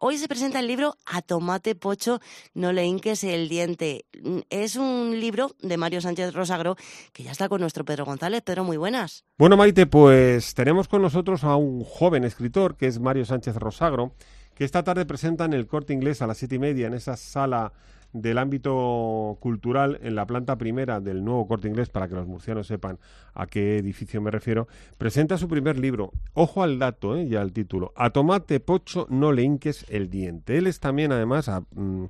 Hoy se presenta el libro A Tomate Pocho, no le inques el diente. Mm, es un libro de Mario Sánchez Rosagro que ya está con nuestro Pedro González. pero muy buenas. Bueno, Maite, pues tenemos con nosotros a un joven escritor que es Mario Sánchez Rosagro, que esta tarde presenta en el corte inglés a las siete y media en esa sala del ámbito cultural en la planta primera del nuevo corte inglés, para que los murcianos sepan a qué edificio me refiero, presenta su primer libro. Ojo al dato eh, y al título. A tomate pocho no le inques el diente. Él es también, además, mm,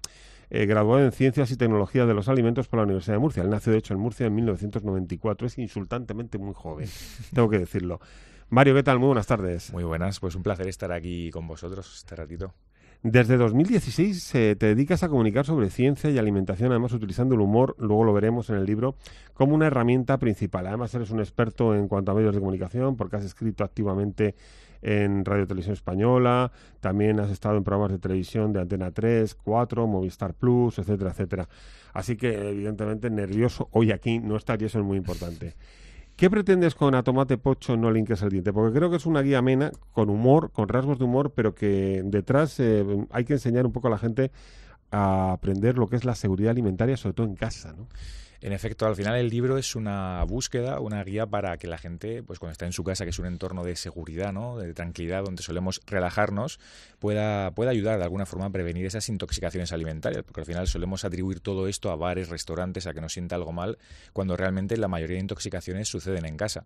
eh, graduado en Ciencias y Tecnología de los Alimentos por la Universidad de Murcia. Él nació, de hecho, en Murcia en 1994. Es insultantemente muy joven, tengo que decirlo. Mario, ¿qué tal? Muy buenas tardes. Muy buenas, pues un placer estar aquí con vosotros este ratito. Desde 2016 eh, te dedicas a comunicar sobre ciencia y alimentación, además utilizando el humor, luego lo veremos en el libro, como una herramienta principal. Además eres un experto en cuanto a medios de comunicación porque has escrito activamente en Radio Televisión Española, también has estado en programas de televisión de Antena 3, 4, Movistar Plus, etcétera, etcétera. Así que evidentemente nervioso hoy aquí no estaría, eso es muy importante. ¿Qué pretendes con a tomate pocho no linques el diente? Porque creo que es una guía amena, con humor, con rasgos de humor, pero que detrás eh, hay que enseñar un poco a la gente a aprender lo que es la seguridad alimentaria, sobre todo en casa, ¿no? En efecto, al final el libro es una búsqueda, una guía para que la gente, pues cuando está en su casa, que es un entorno de seguridad, ¿no? de tranquilidad, donde solemos relajarnos, pueda, pueda ayudar de alguna forma a prevenir esas intoxicaciones alimentarias, porque al final solemos atribuir todo esto a bares, restaurantes, a que nos sienta algo mal, cuando realmente la mayoría de intoxicaciones suceden en casa.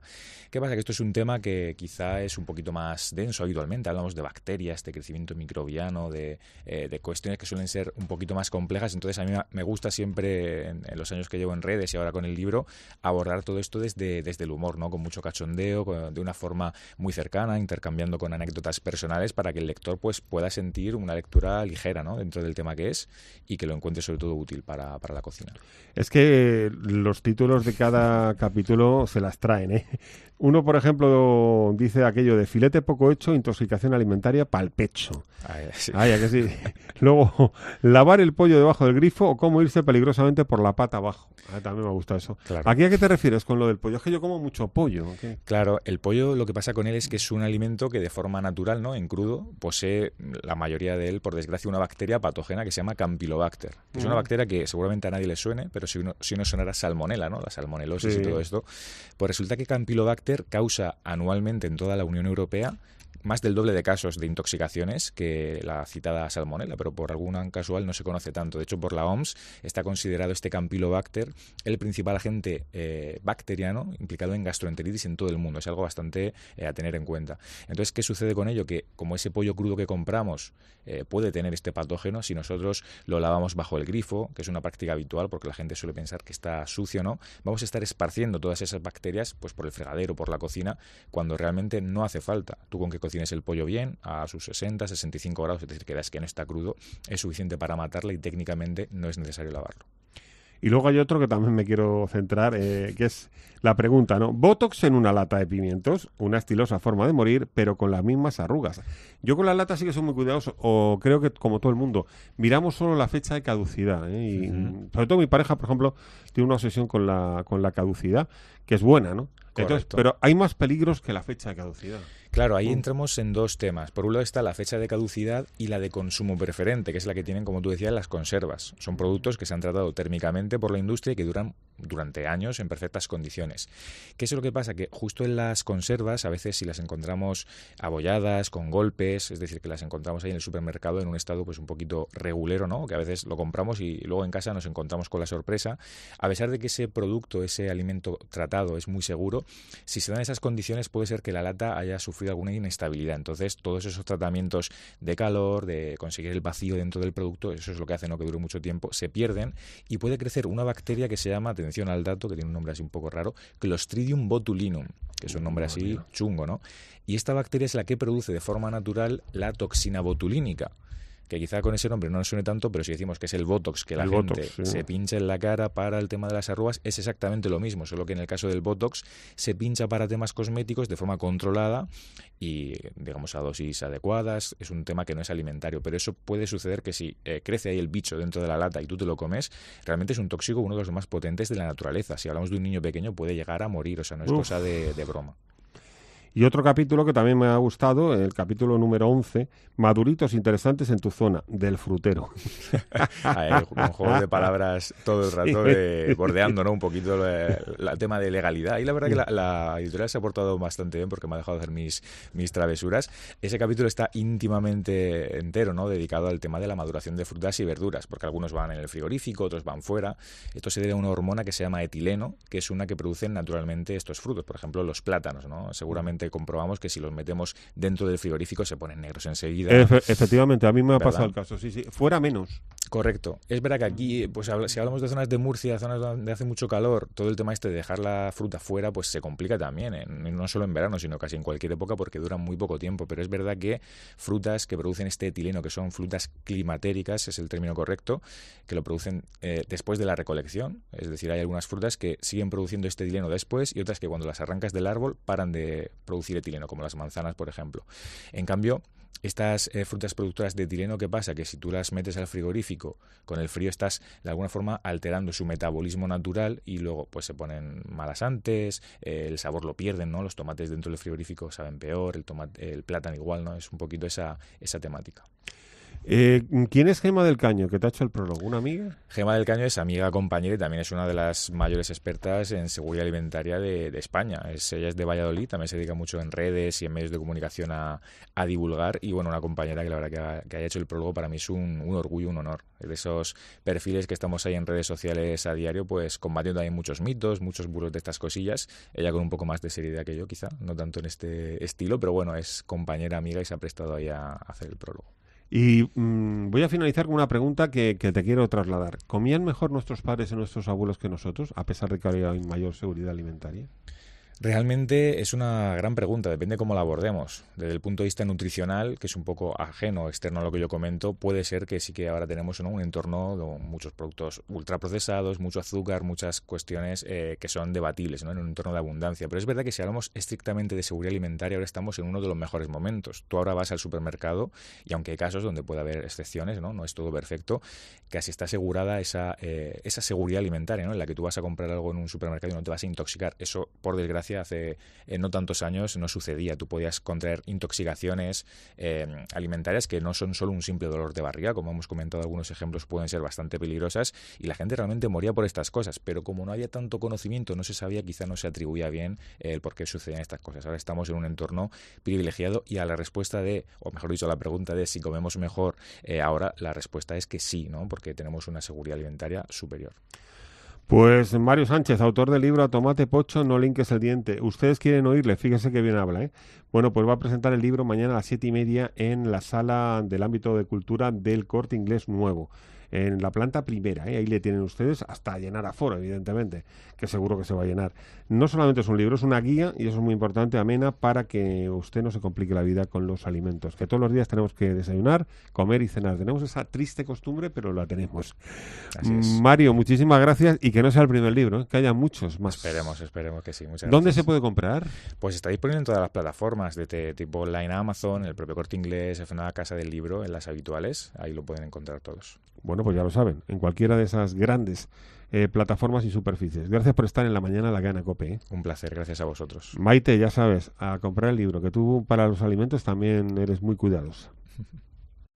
¿Qué pasa? Que esto es un tema que quizá es un poquito más denso habitualmente, hablamos de bacterias, de crecimiento microbiano, de, eh, de cuestiones que suelen ser un poquito más complejas, entonces a mí me gusta siempre, en, en los años que llevo en redes y ahora con el libro, abordar todo esto desde, desde el humor, ¿no? Con mucho cachondeo, de una forma muy cercana, intercambiando con anécdotas personales para que el lector pues pueda sentir una lectura ligera, ¿no? Dentro del tema que es y que lo encuentre sobre todo útil para, para la cocina. Es que eh, los títulos de cada capítulo se las traen, ¿eh? Uno, por ejemplo, dice aquello de filete poco hecho, intoxicación alimentaria pa'l pecho. Ah, eh, ah, Luego, lavar el pollo debajo del grifo o cómo irse peligrosamente por la pata abajo. Ah, también me gusta eso. ¿Aquí a qué te refieres con lo del pollo? Es que yo como mucho pollo. Claro, el pollo lo que pasa con él es que es un alimento que de forma natural, ¿no? En crudo, posee la mayoría de él, por desgracia, una bacteria patógena que se llama Campylobacter. es una mm. bacteria que seguramente a nadie le suene, pero si no si uno salmonela, ¿no? La salmonelosis y todo esto. Pues resulta que Campylobacter causa anualmente en toda la Unión Europea más del doble de casos de intoxicaciones que la citada salmonella, pero por alguna casual no se conoce tanto. De hecho, por la OMS está considerado este Campylobacter el principal agente eh, bacteriano implicado en gastroenteritis en todo el mundo. Es algo bastante eh, a tener en cuenta. Entonces, ¿qué sucede con ello? Que como ese pollo crudo que compramos eh, puede tener este patógeno, si nosotros lo lavamos bajo el grifo, que es una práctica habitual porque la gente suele pensar que está sucio, ¿no? Vamos a estar esparciendo todas esas bacterias pues por el fregadero, por la cocina, cuando realmente no hace falta. Tú con que tienes el pollo bien, a sus 60, 65 grados, es decir, que que está crudo, es suficiente para matarla y técnicamente no es necesario lavarlo. Y luego hay otro que también me quiero centrar, eh, que es la pregunta, ¿no? Botox en una lata de pimientos, una estilosa forma de morir, pero con las mismas arrugas. Yo con las latas sí que soy muy cuidadoso, o creo que como todo el mundo, miramos solo la fecha de caducidad. ¿eh? Y sobre todo mi pareja, por ejemplo, tiene una obsesión con la, con la caducidad, que es buena, ¿no? pero hay más peligros que la fecha de caducidad. Claro, ahí entramos en dos temas. Por un lado está la fecha de caducidad y la de consumo preferente, que es la que tienen, como tú decías, las conservas. Son productos que se han tratado térmicamente por la industria y que duran durante años en perfectas condiciones. ¿Qué es lo que pasa? Que justo en las conservas, a veces si las encontramos abolladas, con golpes, es decir, que las encontramos ahí en el supermercado en un estado pues un poquito regulero, ¿no? Que a veces lo compramos y luego en casa nos encontramos con la sorpresa. A pesar de que ese producto, ese alimento tratado es muy seguro, si se dan esas condiciones puede ser que la lata haya sufrido alguna inestabilidad. Entonces, todos esos tratamientos de calor, de conseguir el vacío dentro del producto, eso es lo que hace no que dure mucho tiempo, se pierden y puede crecer una bacteria que se llama, al dato, que tiene un nombre así un poco raro, Clostridium botulinum, que es un nombre así chungo, ¿no? Y esta bacteria es la que produce de forma natural la toxina botulínica que quizá con ese nombre no nos suene tanto, pero si decimos que es el Botox, que la gente se pincha en la cara para el tema de las arrugas, es exactamente lo mismo, solo que en el caso del Botox se pincha para temas cosméticos de forma controlada y, digamos, a dosis adecuadas. Es un tema que no es alimentario, pero eso puede suceder que si eh, crece ahí el bicho dentro de la lata y tú te lo comes, realmente es un tóxico uno de los más potentes de la naturaleza. Si hablamos de un niño pequeño, puede llegar a morir, o sea, no es cosa de broma. Y otro capítulo que también me ha gustado, el capítulo número 11, Maduritos interesantes en tu zona, del frutero. un juego de palabras todo el rato, bordeando un poquito el tema de legalidad. Y la verdad que la, editorial se ha portado bastante bien porque me ha dejado hacer mis, mis travesuras. Ese capítulo está íntimamente entero, ¿no? dedicado al tema de la maduración de frutas y verduras, porque algunos van en el frigorífico, otros van fuera. Esto se debe a una hormona que se llama etileno, que es una que producen naturalmente estos frutos, por ejemplo, los plátanos. ¿no? Seguramente comprobamos que si los metemos dentro del frigorífico se ponen negros enseguida. efectivamente, a mí me ha pasado el caso, sí, sí. Fuera menos. Correcto. Es verdad que aquí, mm. pues si hablamos de zonas de Murcia, zonas donde hace mucho calor, todo el tema este de dejar la fruta fuera, pues se complica también, ¿eh? no solo en verano, sino casi en cualquier época porque duran muy poco tiempo. Pero es verdad que frutas que producen este etileno, que son frutas climatéricas, es el término correcto, que lo producen eh, después de la recolección. Es decir, hay algunas frutas que siguen produciendo este etileno después y otras que cuando las arrancas del árbol paran de producir etileno, como las manzanas, por ejemplo. En cambio, estas eh, frutas productoras de etileno, ¿qué pasa? Que si tú las metes al frigorífico con el frío estás de alguna forma alterando su metabolismo natural y luego pues se ponen malas antes, eh, el sabor lo pierden, ¿no? Los tomates dentro del frigorífico saben peor, el, el plátano igual, ¿no? Es un poquito esa, esa temática. Eh, ¿Quién es Gema del Caño, que te ha hecho el prólogo? ¿Una amiga? Gema del Caño es amiga, compañera y también es una de las mayores expertas en seguridad alimentaria de, España. ella es de Valladolid, también se dedica mucho en redes y en medios de comunicación a, divulgar. Y bueno, una compañera que la verdad que, ha, haya hecho el prólogo para mí es un, orgullo, un honor. de esos perfiles que estamos ahí en redes sociales a diario, pues combatiendo también muchos mitos, muchos buros de estas cosillas. Ella con un poco más de seriedad que yo, quizá, no tanto en este estilo, pero bueno, es compañera, amiga y se ha prestado ahí a hacer el prólogo. Y mm, voy a finalizar con una pregunta que, que, te quiero trasladar. ¿Comían mejor nuestros padres y nuestros abuelos que nosotros, a pesar de que había mayor seguridad alimentaria? Realmente es una gran pregunta, depende cómo la abordemos. Desde el punto de vista nutricional, que es un poco ajeno, externo a lo que yo comento, puede ser que sí que ahora tenemos un entorno de muchos productos ultraprocesados, mucho azúcar, muchas cuestiones eh, que son debatibles, ¿no? en un entorno de abundancia. Pero es verdad que si hablamos estrictamente de seguridad alimentaria, ahora estamos en uno de los mejores momentos. Tú ahora vas al supermercado y aunque hay casos donde puede haber excepciones, no, no es todo perfecto, casi está asegurada esa, eh, esa seguridad alimentaria, ¿no? en la que tú vas a comprar algo en un supermercado y no te vas a intoxicar. Eso, por desgracia, hace eh, no tantos años no sucedía. Tú podías contraer intoxicaciones eh, alimentarias que no son solo un simple dolor de barriga, como hemos comentado algunos ejemplos, pueden ser bastante peligrosas y la gente realmente moría por estas cosas, pero como no había tanto conocimiento, no se sabía, quizá no se atribuía bien el por qué sucedían estas cosas. Ahora estamos en un entorno privilegiado y a la respuesta de, o mejor dicho, a la pregunta de si comemos mejor eh, ahora, la respuesta es que sí, ¿no? porque tenemos una seguridad alimentaria superior. Pues Mario Sánchez, autor del libro Tomate Pocho, no linques el diente. Ustedes quieren oírle, fíjense que bien habla. ¿eh? Bueno, pues va a presentar el libro mañana a las siete y media en la sala del ámbito de cultura del Corte Inglés Nuevo en la planta primera. ¿eh? Ahí le tienen ustedes hasta llenar aforo, evidentemente, que seguro que se va a llenar. No solamente es un libro, es una guía y eso es muy importante, amena, para que usted no se complique la vida con los alimentos. Que todos los días tenemos que desayunar, comer y cenar. Tenemos esa triste costumbre, pero la tenemos. Mario, muchísimas gracias y que no sea el primer libro, ¿eh? que haya muchos más. Esperemos, esperemos que sí. Muchas ¿Dónde se puede comprar? Pues está disponible en todas las plataformas, de tipo online Amazon, el propio corte inglés, FNA, Casa del Libro, en las habituales. Ahí lo pueden encontrar todos. Bueno, pues ya lo saben, en cualquiera de esas grandes eh, plataformas y superficies. Gracias por estar en la mañana la gana Cope. ¿eh? Un placer, gracias a vosotros. Maite, ya sabes, a comprar el libro, que tú para los alimentos también eres muy cuidadosa.